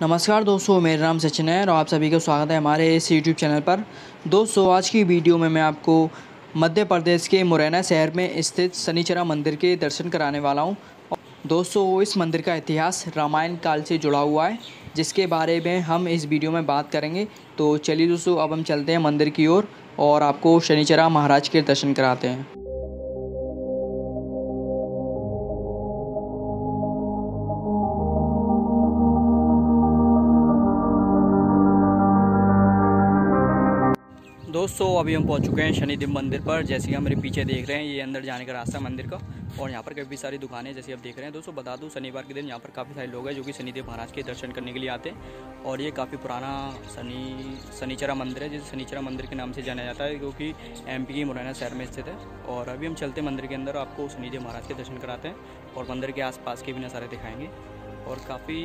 नमस्कार दोस्तों मेरा नाम सचिन है और आप सभी का स्वागत है हमारे इस यूट्यूब चैनल पर दोस्तों आज की वीडियो में मैं आपको मध्य प्रदेश के मुरैना शहर में स्थित शनिचरा मंदिर के दर्शन कराने वाला हूँ दोस्तों इस मंदिर का इतिहास रामायण काल से जुड़ा हुआ है जिसके बारे में हम इस वीडियो में बात करेंगे तो चलिए दोस्तों अब हम चलते हैं मंदिर की ओर और, और आपको शनिचरा महाराज के दर्शन कराते हैं दोस्तों अभी हम पहुंच चुके हैं शनिदेव मंदिर पर जैसे कि हम मेरे पीछे देख रहे हैं ये अंदर जाने का रास्ता मंदिर का और यहाँ पर काफ़ी सारी दुकानें जैसे आप देख रहे हैं दोस्तों बता दूँ शनिवार के दिन यहाँ पर काफ़ी सारे लोग हैं जो कि शनिदेव महाराज के दर्शन करने के लिए आते हैं और ये काफ़ी पुराना शनि शनिचरा मंदिर है जिसे शनिचरा मंदिर के नाम से जाना जाता है क्योंकि एम के मुरैना शहर में स्थित है और अभी हम चलते हैं मंदिर के अंदर आपको शनिदेव महाराज के दर्शन कराते हैं और मंदिर के आस के भी नज़ारे दिखाएंगे और काफ़ी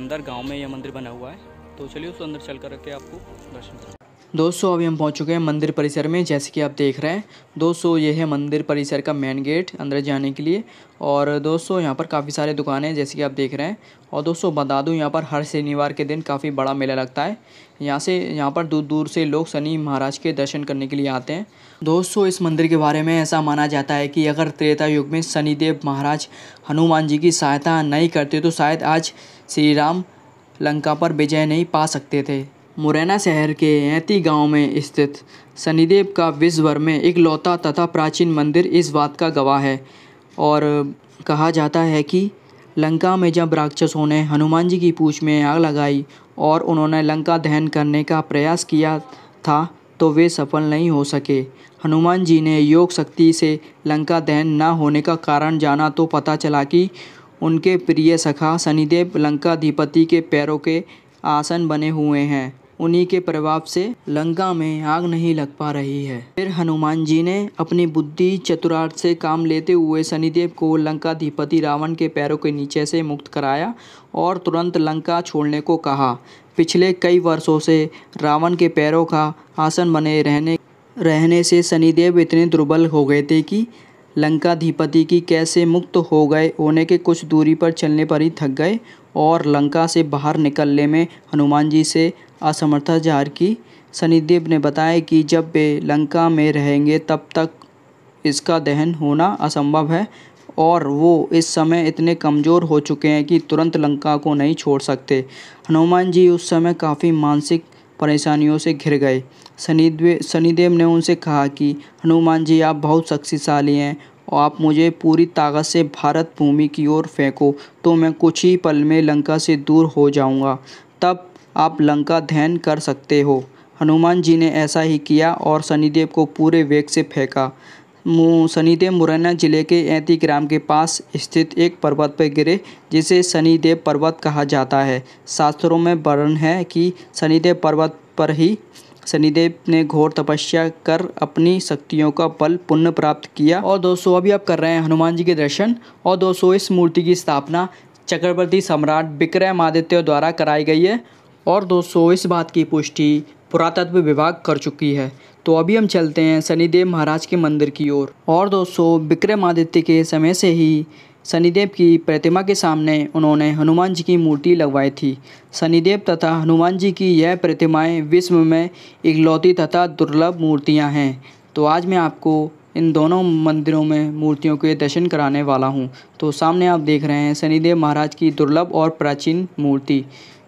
अंदर गाँव में यह मंदिर बना हुआ है तो चलिए उस अंदर चल करके आपको दर्शन कर दोस्तों अभी हम पहुंच चुके हैं मंदिर परिसर में जैसे कि आप देख रहे हैं दोस्तों ये है मंदिर परिसर का मेन गेट अंदर जाने के लिए और दोस्तों यहाँ पर काफ़ी सारे दुकानें हैं जैसे कि आप देख रहे हैं और दोस्तों बता दूँ यहाँ पर हर शनिवार के दिन काफ़ी बड़ा मेला लगता है यहाँ से यहाँ पर दूर दूर से लोग शनि महाराज के दर्शन करने के लिए आते हैं दोस्तों इस मंदिर के बारे में ऐसा माना जाता है कि अगर त्रेता युग में शनिदेव महाराज हनुमान जी की सहायता नहीं करते तो शायद आज श्री राम लंका पर विजय नहीं पा सकते थे मुरैना शहर के ऐती गांव में स्थित शनिदेव का विश्वभर में एक लौता तथा प्राचीन मंदिर इस बात का गवाह है और कहा जाता है कि लंका में जब राक्षसों ने हनुमान जी की पूछ में आग लगाई और उन्होंने लंका दहन करने का प्रयास किया था तो वे सफल नहीं हो सके हनुमान जी ने योग शक्ति से लंका दहन ना होने का कारण जाना तो पता चला कि उनके प्रिय सखा शनिदेव लंकाधिपति के पैरों के आसन बने हुए हैं उन्हीं के प्रभाव से लंका में आग नहीं लग पा रही है फिर हनुमान जी ने अपनी बुद्धि चतुरार्थ से काम लेते हुए शनिदेव को लंकाधिपति रावण के पैरों के नीचे से मुक्त कराया और तुरंत लंका छोड़ने को कहा पिछले कई वर्षों से रावण के पैरों का आसन बने रहने रहने से शनिदेव इतने दुर्बल हो गए थे कि लंकाधिपति की कैसे मुक्त हो गए होने के कुछ दूरी पर चलने पर ही थक गए और लंका से बाहर निकलने में हनुमान जी से असमर्था जाहिर की सनीदेव ने बताया कि जब वे लंका में रहेंगे तब तक इसका दहन होना असंभव है और वो इस समय इतने कमज़ोर हो चुके हैं कि तुरंत लंका को नहीं छोड़ सकते हनुमान जी उस समय काफ़ी मानसिक परेशानियों से घिर गए सनीदेव सनीदेव ने उनसे कहा कि हनुमान जी आप बहुत शक्तिशाली हैं और आप मुझे पूरी ताकत से भारत भूमि की ओर फेंको तो मैं कुछ ही पल में लंका से दूर हो जाऊंगा तब आप लंका ध्यान कर सकते हो हनुमान जी ने ऐसा ही किया और शनिदेव को पूरे वेग से फेंका शनिदेव मुरैना जिले के ऐती ग्राम के पास स्थित एक पर्वत पर गिरे जिसे शनिदेव पर्वत कहा जाता है शास्त्रों में वर्णन है कि शनिदेव पर्वत पर ही शनिदेव ने घोर तपस्या कर अपनी शक्तियों का बल पुण्य प्राप्त किया और दोस्तों अभी आप कर रहे हैं हनुमान जी के दर्शन और दोस्तों इस मूर्ति की स्थापना चक्रवर्ती सम्राट विक्रमादित्य द्वारा कराई गई है और दोस्तों इस बात की पुष्टि पुरातत्व विभाग कर चुकी है तो अभी हम चलते हैं शनिदेव महाराज के मंदिर की ओर और।, और दोस्तों विक्रमादित्य के समय से ही शनिदेव की प्रतिमा के सामने उन्होंने हनुमान जी की मूर्ति लगवाई थी शनिदेव तथा हनुमान जी की यह प्रतिमाएं विश्व में इकलौती तथा दुर्लभ मूर्तियां हैं तो आज मैं आपको इन दोनों मंदिरों में मूर्तियों के दर्शन कराने वाला हूं। तो सामने आप देख रहे हैं शनिदेव महाराज की दुर्लभ और प्राचीन मूर्ति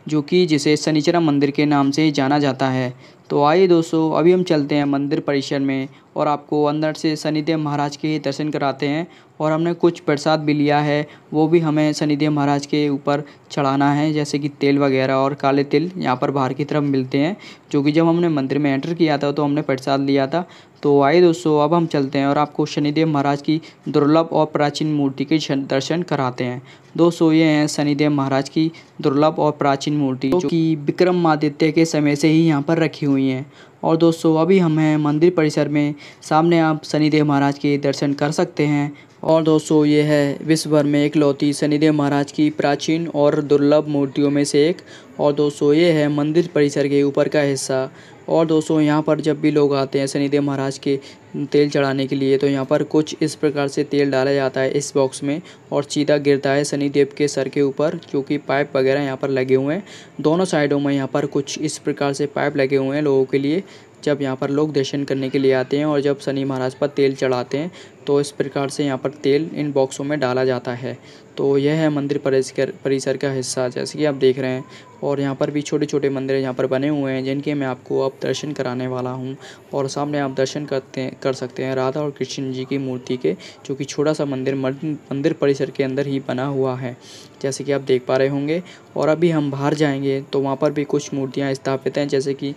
जो कि जिसे शनिचरा मंदिर के नाम से जाना जाता है तो आइए दोस्तों अभी हम चलते हैं मंदिर परिसर में और आपको अंदर से शनिदेव महाराज के दर्शन कराते हैं और हमने कुछ प्रसाद भी लिया है वो भी हमें शनिदेव महाराज के ऊपर चढ़ाना है जैसे कि तेल वगैरह और काले तिल यहाँ पर बाहर की तरफ मिलते हैं जो कि जब हमने मंदिर में एंटर किया था तो हमने प्रसाद लिया था तो आइए दोस्तों अब हम चलते हैं और आपको शनिदेव महाराज की दुर्लभ और प्राचीन मूर्ति के दर्शन कराते हैं दोस्तों ये हैं शनिदेव महाराज की दुर्लभ और प्राचीन मूर्ति जो कि विक्रमादित्य के समय से ही यहाँ पर रखी हुई हैं और दोस्तों अभी हम हैं मंदिर परिसर में सामने आप शनिदेव महाराज के दर्शन कर सकते हैं और दोस्तों ये है विश्व भर में इकलौती शनिदेव महाराज की प्राचीन और दुर्लभ मूर्तियों में से एक और दोस्तों ये है मंदिर परिसर के ऊपर का हिस्सा और दोस्तों यहाँ पर जब भी लोग आते हैं शनिदेव महाराज के तेल चढ़ाने के लिए तो यहाँ पर कुछ इस प्रकार से तेल डाला जाता है इस बॉक्स में और सीधा गिरता है शनिदेव के सर के ऊपर क्योंकि पाइप वगैरह यहाँ पर लगे हुए हैं दोनों साइडों में यहाँ पर कुछ इस प्रकार से पाइप लगे हुए हैं लोगों के लिए जब यहाँ पर लोग दर्शन करने के लिए आते हैं और जब शनि महाराज पर तेल चढ़ाते हैं तो इस प्रकार से यहाँ पर तेल इन बॉक्सों में डाला जाता है तो यह है मंदिर परिसर परिसर का हिस्सा जैसे कि आप देख रहे हैं और यहाँ पर भी छोटे छोटे मंदिर यहाँ पर बने हुए हैं जिनके मैं आपको अब दर्शन कराने वाला हूँ और सामने आप दर्शन करते कर सकते हैं राधा और कृष्ण जी की मूर्ति के जो कि छोटा सा मंदिर मंदिर परिसर के अंदर ही बना हुआ है जैसे कि आप देख पा रहे होंगे और अभी हम बाहर जाएंगे तो वहाँ पर भी कुछ मूर्तियाँ स्थापित हैं जैसे कि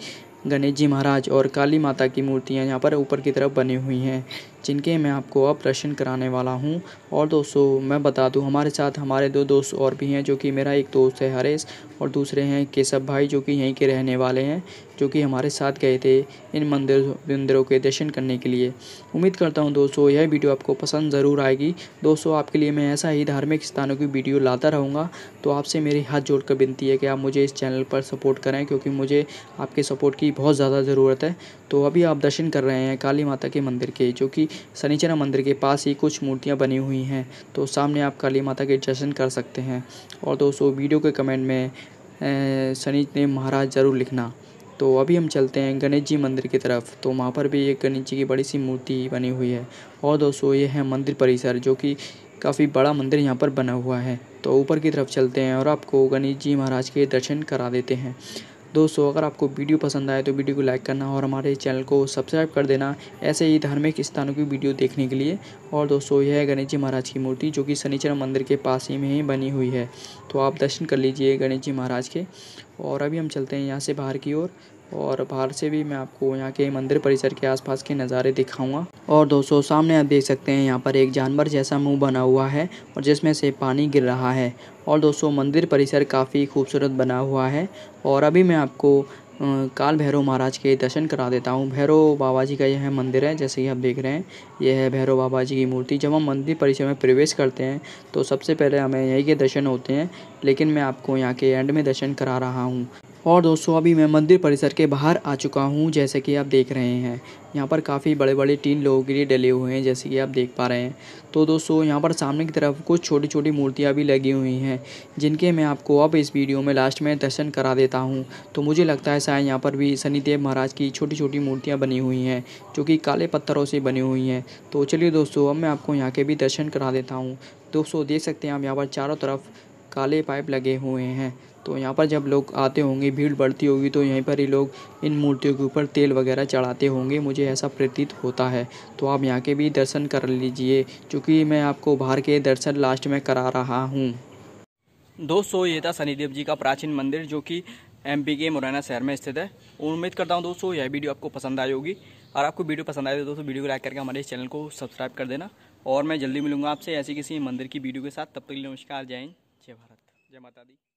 गणेश जी महाराज और काली माता की मूर्तियां यहां पर ऊपर की तरफ बनी हुई हैं। जिनके मैं आपको अब प्रश्न कराने वाला हूँ और दोस्तों मैं बता दूँ हमारे साथ हमारे दो दोस्त और भी हैं जो कि मेरा एक दोस्त है हरेश और दूसरे हैं केशव भाई जो कि यहीं के रहने वाले हैं जो कि हमारे साथ गए थे इन मंदिर मंदिरों के दर्शन करने के लिए उम्मीद करता हूँ दोस्तों यह वीडियो आपको पसंद ज़रूर आएगी दोस्तों आपके लिए मैं ऐसा ही धार्मिक स्थानों की वीडियो लाता रहूँगा तो आपसे मेरी हाथ जोड़कर विनती है कि आप मुझे इस चैनल पर सपोर्ट करें क्योंकि मुझे आपके सपोर्ट की बहुत ज़्यादा ज़रूरत है तो अभी आप दर्शन कर रहे हैं काली माता के मंदिर के जो कि शनिचरा मंदिर के पास ही कुछ मूर्तियां बनी हुई हैं तो सामने आप काली माता के दर्शन कर सकते हैं और दोस्तों वीडियो के कमेंट में शनि ने महाराज ज़रूर लिखना तो अभी हम चलते हैं गणेश जी मंदिर की तरफ तो वहाँ पर भी एक गणेश जी की बड़ी सी मूर्ति बनी हुई है और दोस्तों ये है मंदिर परिसर जो कि काफ़ी बड़ा मंदिर यहाँ पर बना हुआ है तो ऊपर की तरफ चलते हैं और आपको गणेश जी महाराज के दर्शन करा देते हैं दोस्तों अगर आपको वीडियो पसंद आए तो वीडियो को लाइक करना और हमारे चैनल को सब्सक्राइब कर देना ऐसे ही धार्मिक स्थानों की वीडियो देखने के लिए और दोस्तों यह है गणेश जी महाराज की मूर्ति जो कि शनिचर मंदिर के पास ही में ही बनी हुई है तो आप दर्शन कर लीजिए गणेश जी महाराज के और अभी हम चलते हैं यहाँ से बाहर की ओर और बाहर से भी मैं आपको यहाँ के मंदिर परिसर के आसपास के नज़ारे दिखाऊंगा और दोस्तों सामने आप देख सकते हैं यहाँ पर एक जानवर जैसा मुंह बना हुआ है और जिसमें से पानी गिर रहा है और दोस्तों मंदिर परिसर काफ़ी खूबसूरत बना हुआ है और अभी मैं आपको काल भैरव महाराज के दर्शन करा देता हूँ भैरव बाबा जी का यह मंदिर है जैसे कि आप देख रहे हैं यह है भैरव बाबा जी की मूर्ति जब हम मंदिर परिसर में प्रवेश करते हैं तो सबसे पहले हमें यही के दर्शन होते हैं लेकिन मैं आपको यहाँ के एंड में दर्शन करा रहा हूँ और दोस्तों अभी मैं मंदिर परिसर के बाहर आ चुका हूँ जैसे कि आप देख रहे हैं यहाँ पर काफ़ी बड़े बड़े टीन लोगों के लिए डले हुए हैं जैसे कि आप देख पा रहे हैं तो दोस्तों यहाँ पर सामने की तरफ कुछ छोटी छोटी मूर्तियाँ भी लगी हुई हैं जिनके मैं आपको अब इस वीडियो में लास्ट में दर्शन करा देता हूँ तो मुझे लगता है शायद यहाँ पर भी शनिदेव महाराज की छोटी छोटी मूर्तियाँ बनी हुई हैं जो कि काले पत्थरों से बनी हुई हैं तो चलिए दोस्तों अब मैं आपको यहाँ के भी दर्शन करा देता हूँ दोस्तों देख सकते हैं आप यहाँ पर चारों तरफ काले पाइप लगे हुए हैं तो यहाँ पर जब लोग आते होंगे भीड़ बढ़ती होगी तो यहीं पर ही लोग इन मूर्तियों के ऊपर तेल वगैरह चढ़ाते होंगे मुझे ऐसा प्रतीत होता है तो आप यहाँ के भी दर्शन कर लीजिए चूँकि मैं आपको बाहर के दर्शन लास्ट में करा रहा हूँ दोस्तों ये था शनिदेव जी का प्राचीन मंदिर जो कि एमपी के मुरैना शहर में स्थित है उम्मीद करता हूँ दोस्तों यह वीडियो आपको पसंद आई होगी और आपको वीडियो पसंद आए तो दोस्तों वीडियो को लाइक करके हमारे इस चैनल को सब्सक्राइब कर देना और मैं जल्दी मिलूंगा आपसे ऐसी किसी मंदिर की वीडियो के साथ तब तक के लिए नमस्कार जय हिंद जय भारत जय माता दी